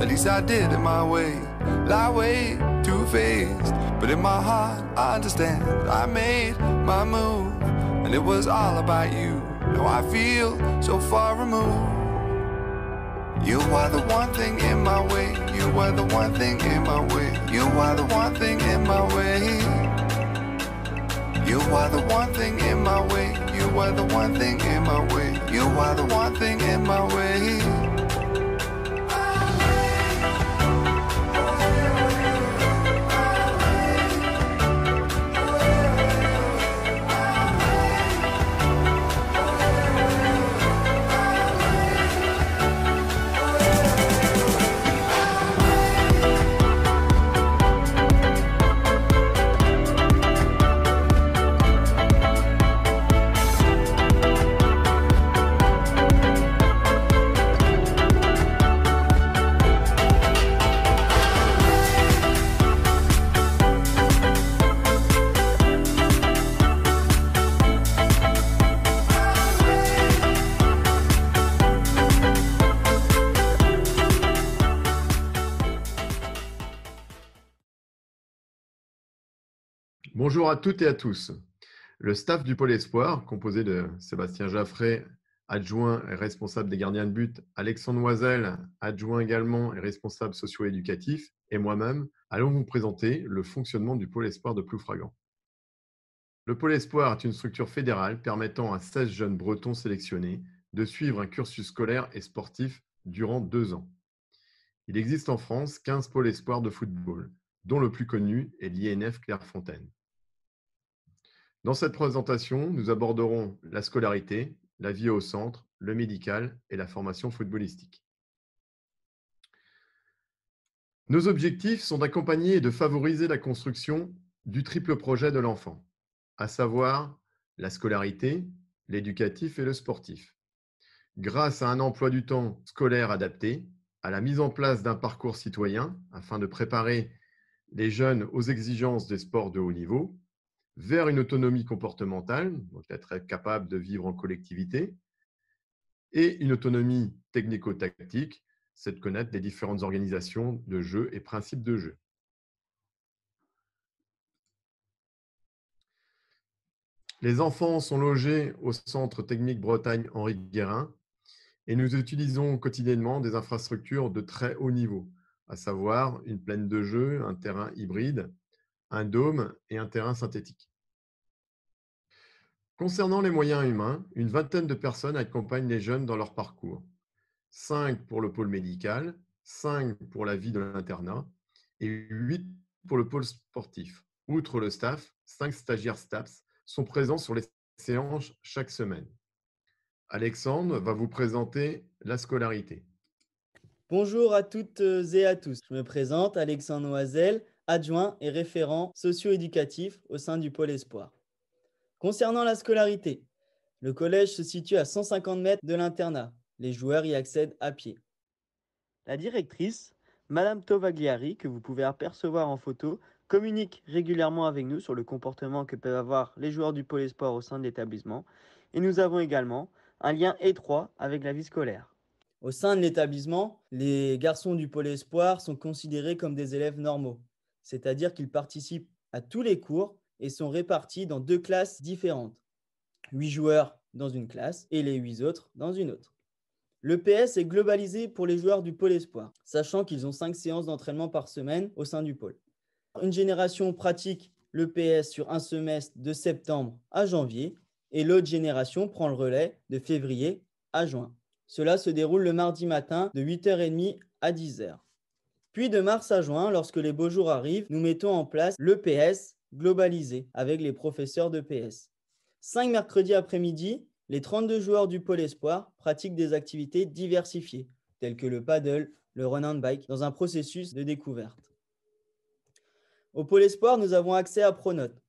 At least I did it my way, that way, two faced. But in my heart, I understand I made my move, and it was all about you. Now I feel so far removed. You are the one thing in my way, you are the one thing in my way, you are the one thing in my way. You are the one thing in my way, you are the one thing in my way, you are the one thing in my way. Bonjour à toutes et à tous. Le staff du Pôle Espoir, composé de Sébastien Jaffré, adjoint et responsable des gardiens de but, Alexandre Noisel, adjoint également et responsable socio-éducatif, et moi-même, allons vous présenter le fonctionnement du Pôle Espoir de Ploufragan. Le Pôle Espoir est une structure fédérale permettant à 16 jeunes bretons sélectionnés de suivre un cursus scolaire et sportif durant deux ans. Il existe en France 15 pôles espoirs de football, dont le plus connu est l'INF Clairefontaine. Dans cette présentation, nous aborderons la scolarité, la vie au centre, le médical et la formation footballistique. Nos objectifs sont d'accompagner et de favoriser la construction du triple projet de l'enfant, à savoir la scolarité, l'éducatif et le sportif. Grâce à un emploi du temps scolaire adapté, à la mise en place d'un parcours citoyen afin de préparer les jeunes aux exigences des sports de haut niveau, vers une autonomie comportementale, donc être capable de vivre en collectivité, et une autonomie technico-tactique, c'est de connaître les différentes organisations de jeu et principes de jeu. Les enfants sont logés au Centre technique Bretagne Henri Guérin et nous utilisons quotidiennement des infrastructures de très haut niveau, à savoir une plaine de jeu, un terrain hybride, un dôme et un terrain synthétique. Concernant les moyens humains, une vingtaine de personnes accompagnent les jeunes dans leur parcours. Cinq pour le pôle médical, cinq pour la vie de l'internat et huit pour le pôle sportif. Outre le staff, cinq stagiaires STAPS sont présents sur les séances chaque semaine. Alexandre va vous présenter la scolarité. Bonjour à toutes euh, et à tous. Je me présente Alexandre Noisel, adjoint et référent socio-éducatif au sein du pôle Espoir. Concernant la scolarité, le collège se situe à 150 mètres de l'internat. Les joueurs y accèdent à pied. La directrice, Madame Tovagliari, que vous pouvez apercevoir en photo, communique régulièrement avec nous sur le comportement que peuvent avoir les joueurs du pôle espoir au sein de l'établissement. Et nous avons également un lien étroit avec la vie scolaire. Au sein de l'établissement, les garçons du pôle espoir sont considérés comme des élèves normaux, c'est-à-dire qu'ils participent à tous les cours et sont répartis dans deux classes différentes. Huit joueurs dans une classe et les huit autres dans une autre. Le PS est globalisé pour les joueurs du pôle espoir, sachant qu'ils ont cinq séances d'entraînement par semaine au sein du pôle. Une génération pratique le PS sur un semestre de septembre à janvier et l'autre génération prend le relais de février à juin. Cela se déroule le mardi matin de 8h30 à 10h. Puis de mars à juin, lorsque les beaux jours arrivent, nous mettons en place le PS Globalisé avec les professeurs de PS. Cinq mercredis après-midi, les 32 joueurs du pôle espoir pratiquent des activités diversifiées, telles que le paddle, le run and bike, dans un processus de découverte. Au pôle espoir, nous avons accès à Pronote.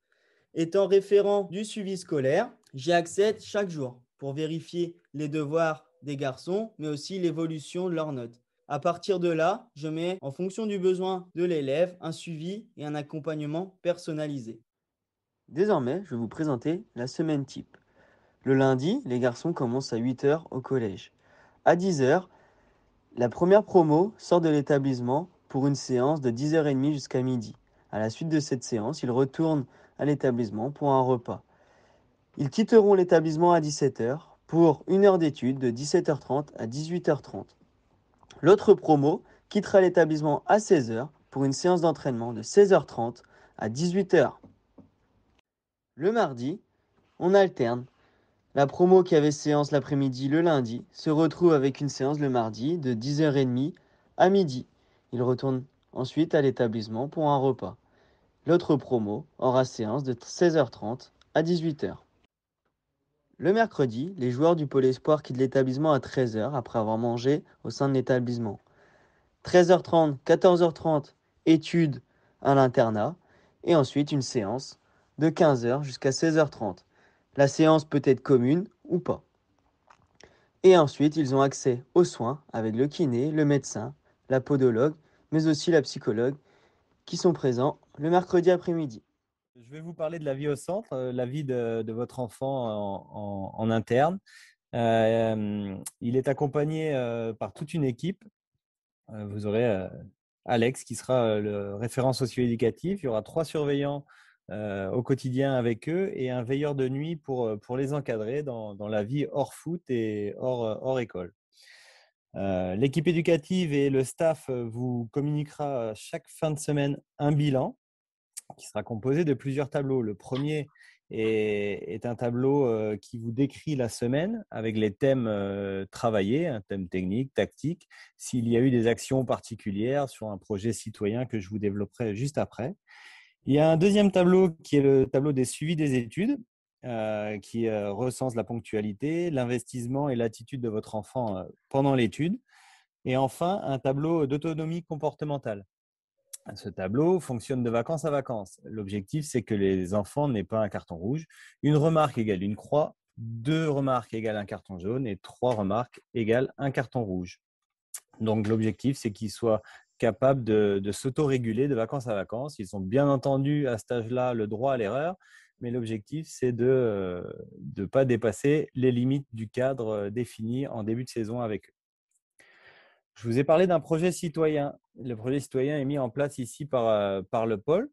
Étant référent du suivi scolaire, j'y accède chaque jour pour vérifier les devoirs des garçons, mais aussi l'évolution de leurs notes. À partir de là, je mets en fonction du besoin de l'élève un suivi et un accompagnement personnalisé. Désormais, je vais vous présenter la semaine type. Le lundi, les garçons commencent à 8h au collège. À 10h, la première promo sort de l'établissement pour une séance de 10h30 jusqu'à midi. À la suite de cette séance, ils retournent à l'établissement pour un repas. Ils quitteront l'établissement à 17h pour une heure d'étude de 17h30 à 18h30. L'autre promo quittera l'établissement à 16h pour une séance d'entraînement de 16h30 à 18h. Le mardi, on alterne. La promo qui avait séance l'après-midi le lundi se retrouve avec une séance le mardi de 10h30 à midi. Il retourne ensuite à l'établissement pour un repas. L'autre promo aura séance de 16h30 à 18h. Le mercredi, les joueurs du pôle espoir quittent l'établissement à 13h après avoir mangé au sein de l'établissement. 13h30, 14h30, études à l'internat et ensuite une séance de 15h jusqu'à 16h30. La séance peut être commune ou pas. Et ensuite, ils ont accès aux soins avec le kiné, le médecin, la podologue, mais aussi la psychologue qui sont présents le mercredi après-midi. Je vais vous parler de la vie au centre, euh, la vie de, votre enfant en, interne. Euh, il est accompagné euh, par toute une équipe. vous aurez Alex qui sera le référent socio-éducatif. Il y aura trois surveillants au quotidien avec eux et un veilleur de nuit pour, pour les encadrer dans, dans la vie hors foot et hors, hors école. L'équipe éducative et le staff vous communiquera chaque fin de semaine un bilan qui sera composé de plusieurs tableaux. Le premier est, est un tableau euh, qui vous décrit la semaine avec les thèmes euh, travaillés, un thème technique, tactique, s'il y a eu des actions particulières sur un projet citoyen que je vous développerai juste après. Il y a un deuxième tableau qui est le tableau des suivis des études, euh, qui recense la ponctualité, l'investissement et l'attitude de votre enfant pendant l'étude. Et enfin, un tableau d'autonomie comportementale ce tableau fonctionne de vacances à vacances. L'objectif, c'est que les enfants n'aient pas un carton rouge. Une remarque égale une croix, deux remarques égale un carton jaune et trois remarques égale un carton rouge. Donc l'objectif, c'est qu'ils soient capables de, de s'autoréguler de vacances à vacances. Ils ont bien entendu à cet âge-là le droit à l'erreur, mais l'objectif, c'est de ne euh, pas dépasser les limites du cadre euh, défini en début de saison avec eux. Je vous ai parlé d'un projet citoyen. Le projet citoyen est mis en place ici par, euh, par le pôle.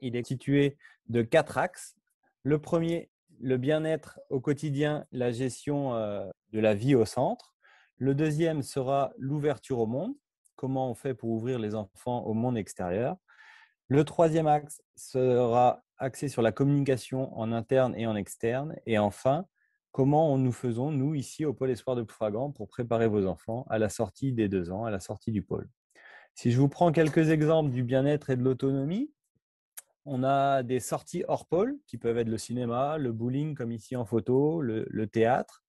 Il est situé de quatre axes. Le premier, le bien-être au quotidien, la gestion euh, de la vie au centre. Le deuxième sera l'ouverture au monde, comment on fait pour ouvrir les enfants au monde extérieur. Le troisième axe sera axé sur la communication en interne et en externe. Et enfin, comment nous faisons, nous, ici, au pôle Espoir de Poufragant, pour préparer vos enfants à la sortie des deux ans, à la sortie du pôle. Si je vous prends quelques exemples du bien-être et de l'autonomie, on a des sorties hors pôle qui peuvent être le cinéma, le bowling comme ici en photo, le, théâtre.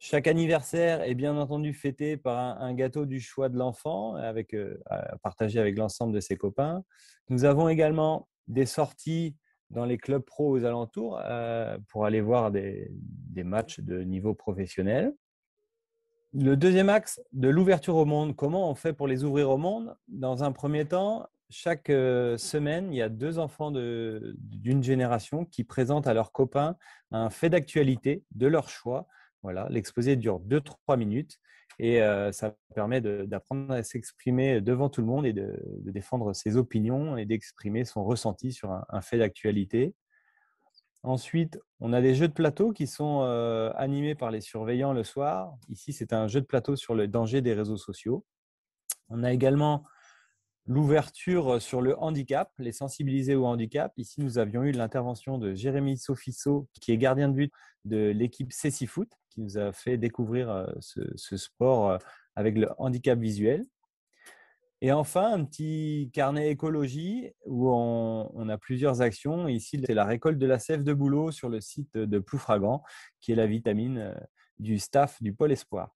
Chaque anniversaire est bien entendu fêté par un, gâteau du choix de l'enfant, avec, euh, partagé avec l'ensemble de ses copains. Nous avons également des sorties dans les clubs pro aux alentours euh, pour aller voir des matchs de niveau professionnel. Le deuxième axe de l'ouverture au monde, comment on fait pour les ouvrir au monde Dans un premier temps, chaque euh, semaine, il y a deux enfants d'une génération qui présentent à leurs copains un fait d'actualité de leur choix. Voilà, l'exposé dure 2-3 minutes et euh, ça permet d'apprendre à s'exprimer devant tout le monde et de, défendre ses opinions et d'exprimer son ressenti sur un fait d'actualité. Ensuite, on a des jeux de plateau qui sont euh, animés par les surveillants le soir. Ici, c'est un jeu de plateau sur le danger des réseaux sociaux. On a également l'ouverture euh, sur le handicap, les sensibiliser au handicap. Ici, nous avions eu l'intervention de Jérémy Sofisso, qui est gardien de but de l'équipe Foot, qui nous a fait découvrir euh, ce, sport avec le handicap visuel. Et enfin, un petit carnet écologie où on, a plusieurs actions. Ici, c'est la récolte de la sève de boulot sur le site de Ploufragan, qui est la vitamine euh, du staff du Pôle Espoir.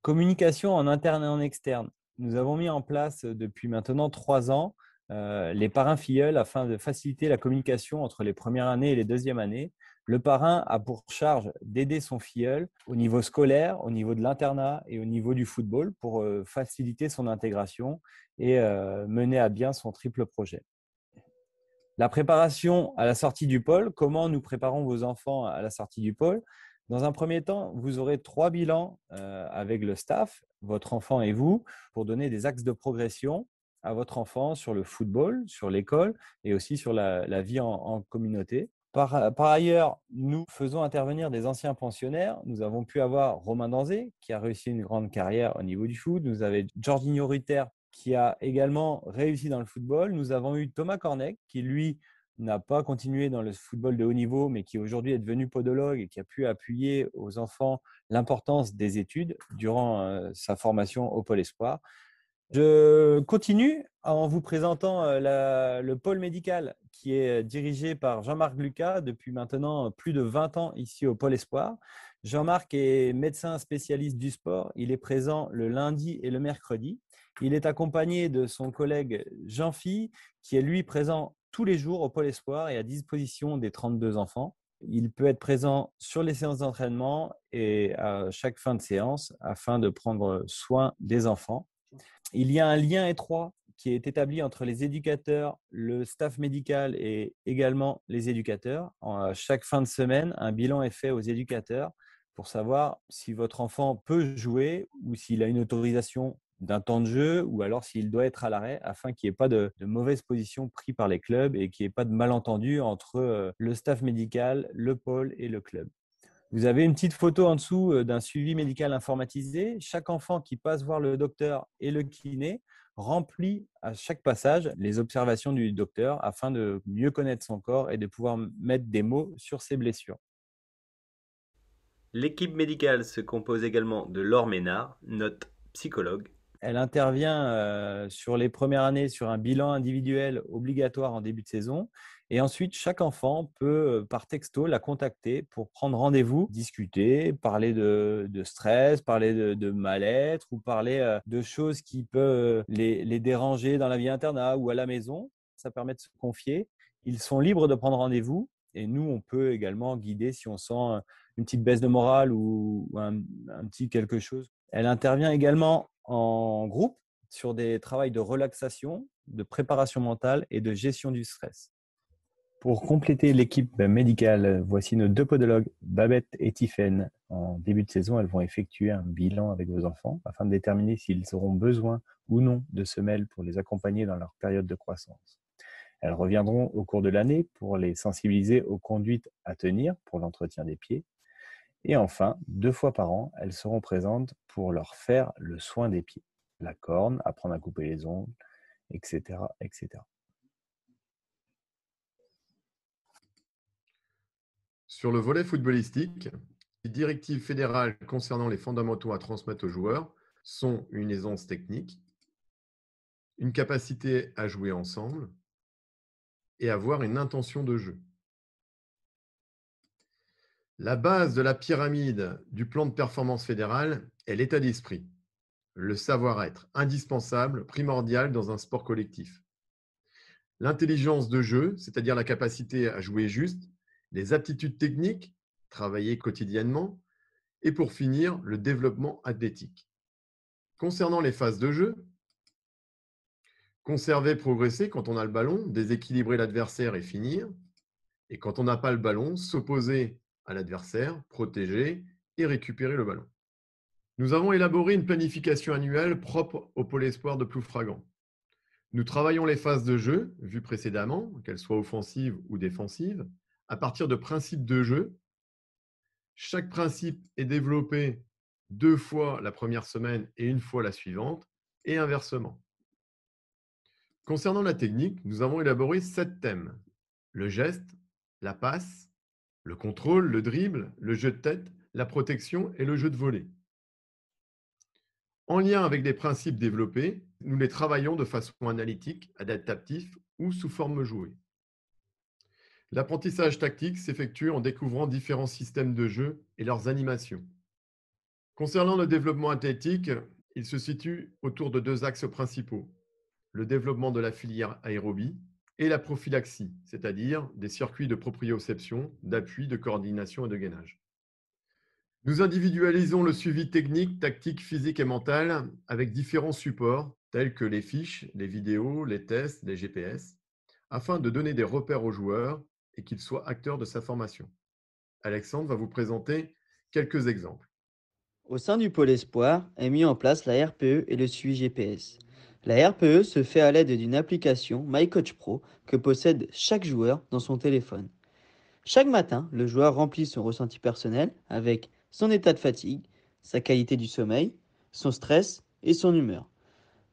Communication en interne et en externe. Nous avons mis en place euh, depuis maintenant trois ans euh, les parrains filleuls afin de faciliter la communication entre les premières années et les deuxièmes années. Le parrain a pour charge d'aider son filleul au niveau scolaire, au niveau de l'internat et au niveau du football pour euh, faciliter son intégration et euh, mener à bien son triple projet. La préparation à la sortie du pôle, comment nous préparons vos enfants à la sortie du pôle dans un premier temps, vous aurez trois bilans euh, avec le staff, votre enfant et vous, pour donner des axes de progression à votre enfant sur le football, sur l'école et aussi sur la, vie en, communauté. Euh, par, ailleurs, nous faisons intervenir des anciens pensionnaires. Nous avons pu avoir Romain Danzé, qui a réussi une grande carrière au niveau du foot. Nous avons Jorginho Ritter, qui a également réussi dans le football. Nous avons eu Thomas Corneck qui lui n'a pas continué dans le football de haut niveau, mais qui aujourd'hui est devenu podologue et qui a pu appuyer aux enfants l'importance des études durant euh, sa formation au Pôle Espoir. Je continue en vous présentant euh, le pôle médical qui est euh, dirigé par Jean-Marc Lucas depuis maintenant euh, plus de 20 ans ici au Pôle Espoir. Jean-Marc est médecin spécialiste du sport. Il est présent le lundi et le mercredi. Il est accompagné de son collègue jean phi qui est lui présent tous les jours au Pôle Espoir et à disposition des 32 enfants. Il peut être présent sur les séances d'entraînement et à chaque fin de séance afin de prendre soin des enfants il y a un lien étroit qui est établi entre les éducateurs, le staff médical et également les éducateurs. chaque fin de semaine, un bilan est fait aux éducateurs pour savoir si votre enfant peut jouer ou s'il a une autorisation d'un temps de jeu ou alors s'il doit être à l'arrêt afin qu'il n'y ait pas de, de mauvaise position prise par les clubs et qu'il n'y ait pas de malentendu entre euh, le staff médical, le pôle et le club. Vous avez une petite photo en dessous euh, d'un suivi médical informatisé. Chaque enfant qui passe voir le docteur et le kiné remplit à chaque passage les observations du docteur afin de mieux connaître son corps et de pouvoir mettre des mots sur ses blessures. L'équipe médicale se compose également de Laure Ménard, notre psychologue. Elle intervient euh, sur les premières années sur un bilan individuel obligatoire en début de saison et ensuite, chaque enfant peut, euh, par texto, la contacter pour prendre rendez-vous, discuter, parler de, stress, parler de, mal-être ou parler euh, de choses qui peuvent euh, les, déranger dans la vie interne ou à la maison. Ça permet de se confier. Ils sont libres de prendre rendez-vous et nous, on peut également guider si on sent une petite baisse de morale ou un, un, petit quelque chose. Elle intervient également en groupe sur des travails de relaxation, de préparation mentale et de gestion du stress. Pour compléter l'équipe médicale, voici nos deux podologues, Babette et Tiffaine. En début de saison, elles vont effectuer un bilan avec vos enfants afin de déterminer s'ils auront besoin ou non de semelles pour les accompagner dans leur période de croissance. Elles reviendront au cours de l'année pour les sensibiliser aux conduites à tenir pour l'entretien des pieds. Et enfin, deux fois par an, elles seront présentes pour leur faire le soin des pieds, la corne, apprendre à couper les ongles, etc. etc. Sur le volet footballistique, les directives fédérales concernant les fondamentaux à transmettre aux joueurs sont une aisance technique, une capacité à jouer ensemble et avoir une intention de jeu. La base de la pyramide du plan de performance fédéral est l'état d'esprit, le savoir-être indispensable, primordial dans un sport collectif. L'intelligence de jeu, c'est-à-dire la capacité à jouer juste, les aptitudes techniques, travailler quotidiennement, et pour finir, le développement athlétique. Concernant les phases de jeu, conserver, progresser quand on a le ballon, déséquilibrer l'adversaire et finir, et quand on n'a pas le ballon, s'opposer à l'adversaire, protéger et récupérer le ballon. Nous avons élaboré une planification annuelle propre au pôle espoir de Ploufragan. Nous travaillons les phases de jeu, vues précédemment, qu'elles soient offensives ou défensives, à partir de principes de jeu. Chaque principe est développé deux fois la première semaine et une fois la suivante, et inversement. Concernant la technique, nous avons élaboré sept thèmes. Le geste, la passe, le contrôle, le dribble, le jeu de tête, la protection et le jeu de volée. En lien avec les principes développés, nous les travaillons de façon analytique, adaptative ou sous forme jouée. L'apprentissage tactique s'effectue en découvrant différents systèmes de jeu et leurs animations. Concernant le développement athlétique, il se situe autour de deux axes principaux, le développement de la filière aérobie et la prophylaxie, c'est-à-dire des circuits de proprioception, d'appui, de coordination et de gainage. Nous individualisons le suivi technique, tactique, physique et mental avec différents supports tels que les fiches, les vidéos, les tests, les GPS, afin de donner des repères aux joueurs et qu'il soit acteur de sa formation. Alexandre va vous présenter quelques exemples. Au sein du pôle espoir est mis en place la RPE et le suivi GPS. La RPE se fait à l'aide d'une application MyCoach Pro que possède chaque joueur dans son téléphone. Chaque matin, le joueur remplit son ressenti personnel avec son état de fatigue, sa qualité du sommeil, son stress et son humeur.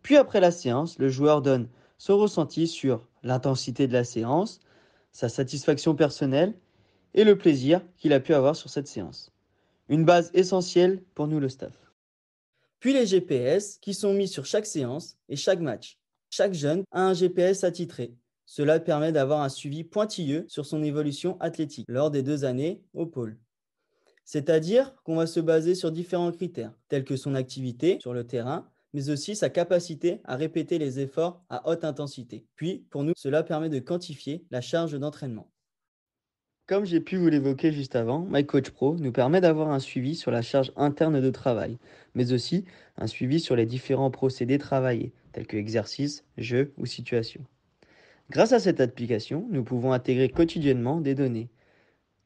Puis après la séance, le joueur donne son ressenti sur l'intensité de la séance, sa satisfaction personnelle et le plaisir qu'il a pu avoir sur cette séance. Une base essentielle pour nous le staff. Puis les GPS qui sont mis sur chaque séance et chaque match. Chaque jeune a un GPS attitré. Cela permet d'avoir un suivi pointilleux sur son évolution athlétique lors des deux années au pôle. C'est-à-dire qu'on va se baser sur différents critères, tels que son activité sur le terrain, mais aussi sa capacité à répéter les efforts à haute intensité. Puis, pour nous, cela permet de quantifier la charge d'entraînement. Comme j'ai pu vous l'évoquer juste avant, MyCoachPro Pro nous permet d'avoir un suivi sur la charge interne de travail, mais aussi un suivi sur les différents procédés travaillés, tels que exercices, jeux ou situations. Grâce à cette application, nous pouvons intégrer quotidiennement des données.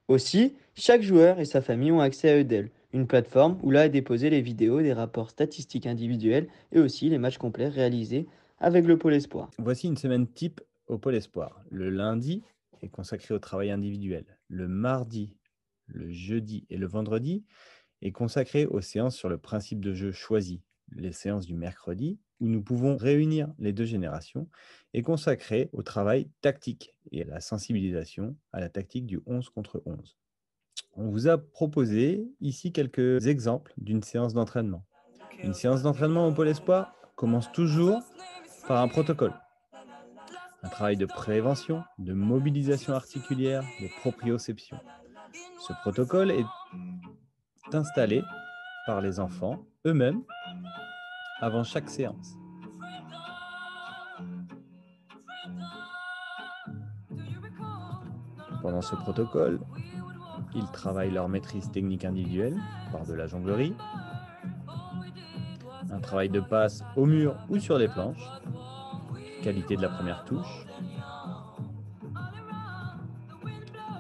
Aussi, chaque joueur et sa famille ont accès à EDEL, une plateforme où là est déposé les vidéos, des rapports statistiques individuels et aussi les matchs complets réalisés avec le Pôle Espoir. Voici une semaine type au Pôle Espoir. Le lundi est consacré au travail individuel. Le mardi, le jeudi et le vendredi est consacré aux séances sur le principe de jeu choisi, les séances du mercredi, où nous pouvons réunir les deux générations, est consacré au travail tactique et à la sensibilisation à la tactique du 11 contre 11 on vous a proposé ici quelques exemples d'une séance d'entraînement. Une séance d'entraînement au pôle espoir commence toujours par un protocole. Un travail de prévention, de mobilisation articulière, de proprioception. Ce protocole est installé par les enfants eux-mêmes avant chaque séance. Pendant ce protocole, ils travaillent leur maîtrise technique individuelle par de la jonglerie, un travail de passe au mur ou sur des planches, qualité de la première touche.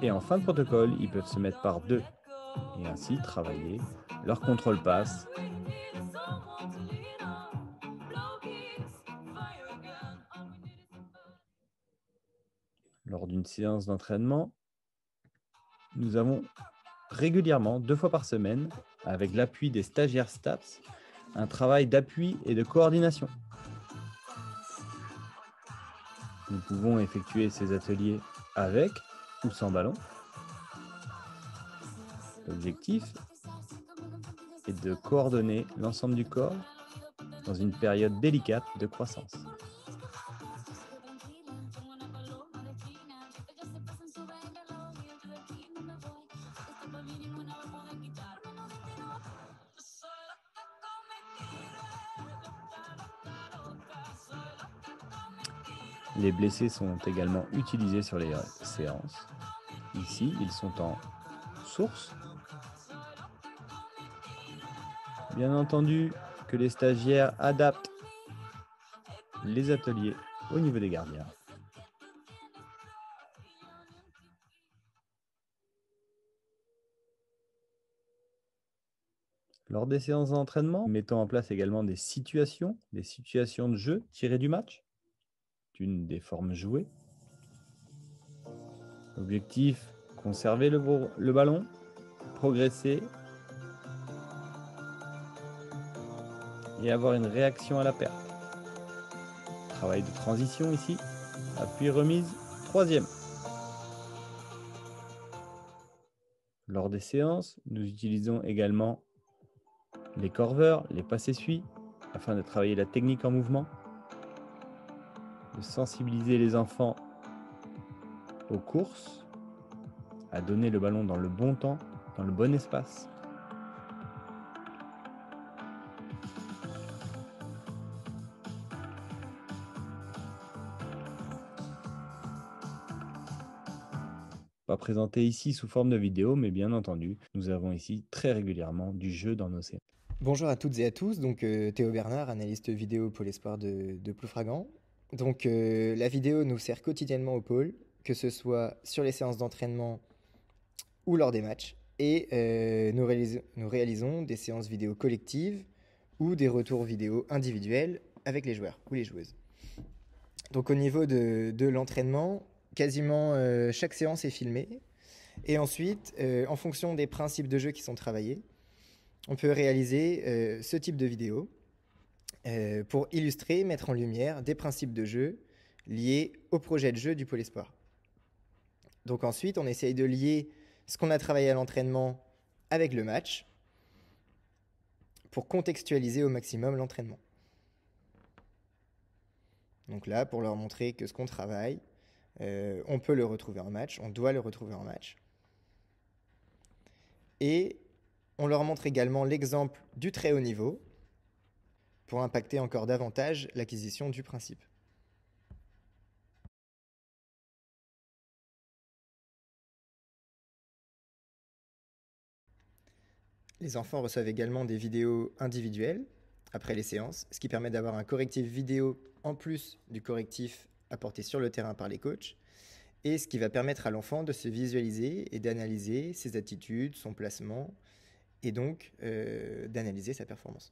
Et en fin de protocole, ils peuvent se mettre par deux et ainsi travailler leur contrôle passe. Lors d'une séance d'entraînement, nous avons régulièrement, deux fois par semaine, avec l'appui des stagiaires STAPS, un travail d'appui et de coordination. Nous pouvons effectuer ces ateliers avec ou sans ballon. L'objectif est de coordonner l'ensemble du corps dans une période délicate de croissance. Les blessés sont également utilisés sur les séances. Ici, ils sont en source. Bien entendu que les stagiaires adaptent les ateliers au niveau des gardiens. Lors des séances d'entraînement, mettons en place également des situations, des situations de jeu tirées du match une des formes jouées. Objectif, conserver le, ballon, progresser et avoir une réaction à la perte. Travail de transition ici. Appui remise, troisième. Lors des séances, nous utilisons également les corveurs, les passes suits afin de travailler la technique en mouvement sensibiliser les enfants aux courses, à donner le ballon dans le bon temps, dans le bon espace. Pas présenté ici sous forme de vidéo, mais bien entendu, nous avons ici très régulièrement du jeu dans nos séries. Bonjour à toutes et à tous, donc euh, Théo Bernard, analyste vidéo pour l'espoir de, de Ploufragan. Donc euh, la vidéo nous sert quotidiennement au pôle, que ce soit sur les séances d'entraînement ou lors des matchs. Et euh, nous, réalisons, des séances vidéo collectives ou des retours vidéo individuels avec les joueurs ou les joueuses. Donc au niveau de, l'entraînement, quasiment euh, chaque séance est filmée. Et ensuite, en fonction des principes de jeu qui sont travaillés, on peut réaliser ce type de vidéo euh, pour illustrer, mettre en lumière des principes de jeu liés au projet de jeu du pôle espoir. Donc ensuite, on essaye de lier ce qu'on a travaillé à l'entraînement avec le match pour contextualiser au maximum l'entraînement. Donc là, pour leur montrer que ce qu'on travaille, euh, on peut le retrouver en match, on doit le retrouver en match. Et on leur montre également l'exemple du très haut niveau, pour impacter encore davantage l'acquisition du principe. Les enfants reçoivent également des vidéos individuelles après les séances, ce qui permet d'avoir un correctif vidéo en plus du correctif apporté sur le terrain par les coachs, et ce qui va permettre à l'enfant de se visualiser et d'analyser ses attitudes, son placement, et donc euh, d'analyser sa performance.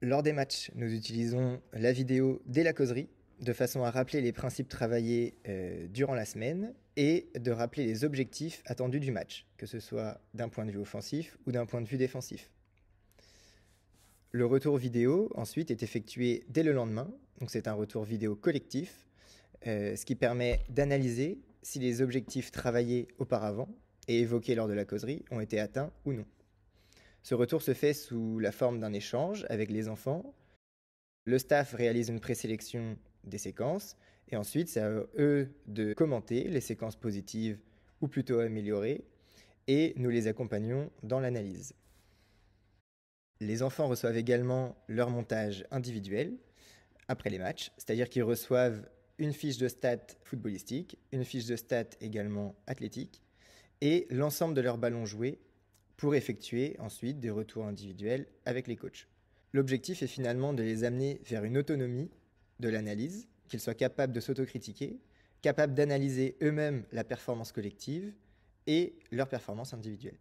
Lors des matchs, nous utilisons la vidéo dès la causerie, de façon à rappeler les principes travaillés euh, durant la semaine et de rappeler les objectifs attendus du match, que ce soit d'un point de vue offensif ou d'un point de vue défensif. Le retour vidéo, ensuite, est effectué dès le lendemain, donc c'est un retour vidéo collectif, euh, ce qui permet d'analyser si les objectifs travaillés auparavant et évoqués lors de la causerie ont été atteints ou non. Ce retour se fait sous la forme d'un échange avec les enfants. Le staff réalise une présélection des séquences et ensuite c'est à eux de commenter les séquences positives ou plutôt améliorées et nous les accompagnons dans l'analyse. Les enfants reçoivent également leur montage individuel après les matchs, c'est-à-dire qu'ils reçoivent une fiche de stats footballistique, une fiche de stats également athlétique, et l'ensemble de leurs ballons joués pour effectuer ensuite des retours individuels avec les coachs. L'objectif est finalement de les amener vers une autonomie de l'analyse, qu'ils soient capables de s'autocritiquer, capables d'analyser eux-mêmes la performance collective et leur performance individuelle.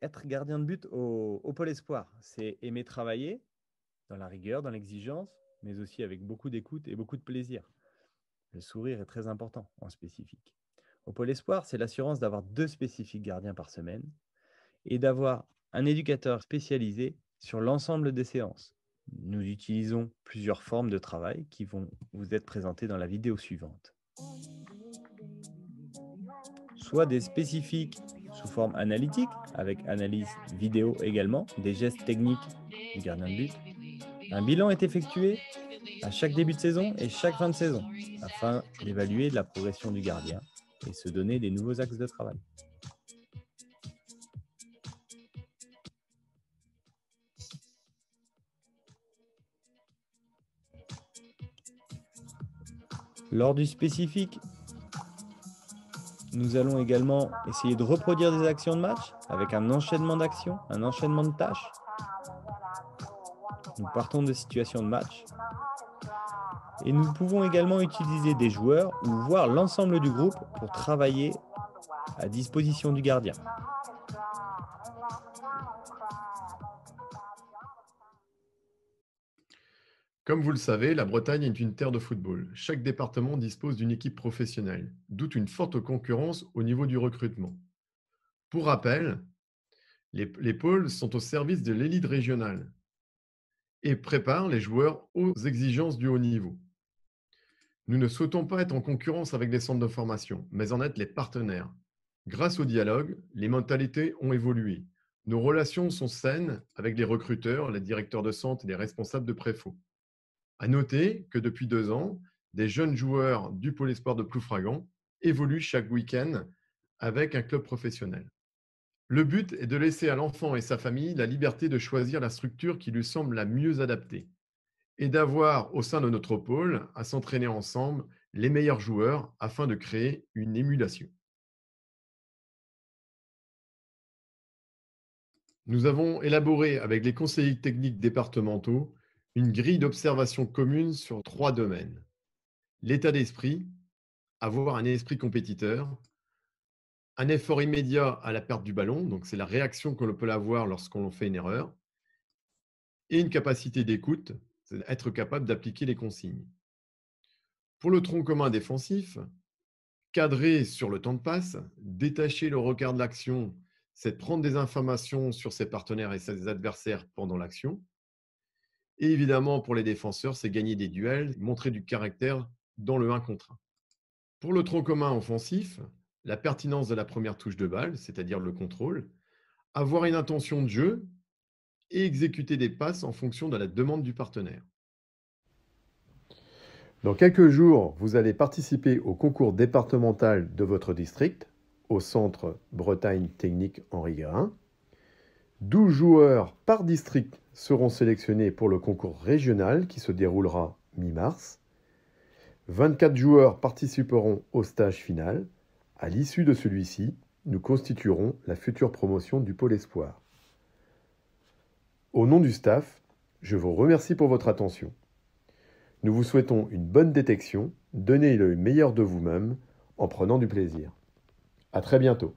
Être gardien de but au, au pôle espoir, c'est aimer travailler dans la rigueur, dans l'exigence, mais aussi avec beaucoup d'écoute et beaucoup de plaisir. Le sourire est très important en spécifique. Au pôle espoir, c'est l'assurance d'avoir deux spécifiques gardiens par semaine et d'avoir un éducateur spécialisé sur l'ensemble des séances. Nous utilisons plusieurs formes de travail qui vont vous être présentées dans la vidéo suivante. Soit des spécifiques sous forme analytique, avec analyse vidéo également, des gestes techniques du gardien de but. Un bilan est effectué à chaque début de saison et chaque fin de saison, afin d'évaluer la progression du gardien et se donner des nouveaux axes de travail. Lors du spécifique, nous allons également essayer de reproduire des actions de match avec un enchaînement d'actions, un enchaînement de tâches. Nous partons de situations de match et nous pouvons également utiliser des joueurs ou voir l'ensemble du groupe pour travailler à disposition du gardien. Comme vous le savez, la Bretagne est une terre de football. Chaque département dispose d'une équipe professionnelle, d'où une forte concurrence au niveau du recrutement. Pour rappel, les, pôles sont au service de l'élite régionale et préparent les joueurs aux exigences du haut niveau. Nous ne souhaitons pas être en concurrence avec les centres de formation, mais en être les partenaires. Grâce au dialogue, les mentalités ont évolué. Nos relations sont saines avec les recruteurs, les directeurs de centre et les responsables de préfaux. À noter que depuis deux ans, des jeunes joueurs du Pôle Espoir de Ploufragan évoluent chaque week-end avec un club professionnel. Le but est de laisser à l'enfant et sa famille la liberté de choisir la structure qui lui semble la mieux adaptée et d'avoir au sein de notre pôle à s'entraîner ensemble les meilleurs joueurs afin de créer une émulation. Nous avons élaboré avec les conseillers techniques départementaux une grille d'observation commune sur trois domaines. L'état d'esprit, avoir un esprit compétiteur, un effort immédiat à la perte du ballon, donc c'est la réaction que l'on peut avoir lorsqu'on fait une erreur, et une capacité d'écoute, être capable d'appliquer les consignes. Pour le tronc commun défensif, cadrer sur le temps de passe, détacher le regard de l'action, c'est prendre des informations sur ses partenaires et ses adversaires pendant l'action. Et évidemment, pour les défenseurs, c'est gagner des duels, montrer du caractère dans le 1 contre 1. Pour le tronc commun offensif, la pertinence de la première touche de balle, c'est-à-dire le contrôle, avoir une intention de jeu, et exécuter des passes en fonction de la demande du partenaire. Dans quelques jours, vous allez participer au concours départemental de votre district au centre Bretagne Technique Henri Guérin. 12 joueurs par district seront sélectionnés pour le concours régional qui se déroulera mi-mars. 24 joueurs participeront au stage final. À l'issue de celui-ci, nous constituerons la future promotion du pôle espoir. Au nom du staff, je vous remercie pour votre attention. Nous vous souhaitons une bonne détection, donnez le meilleur de vous-même en prenant du plaisir. À très bientôt.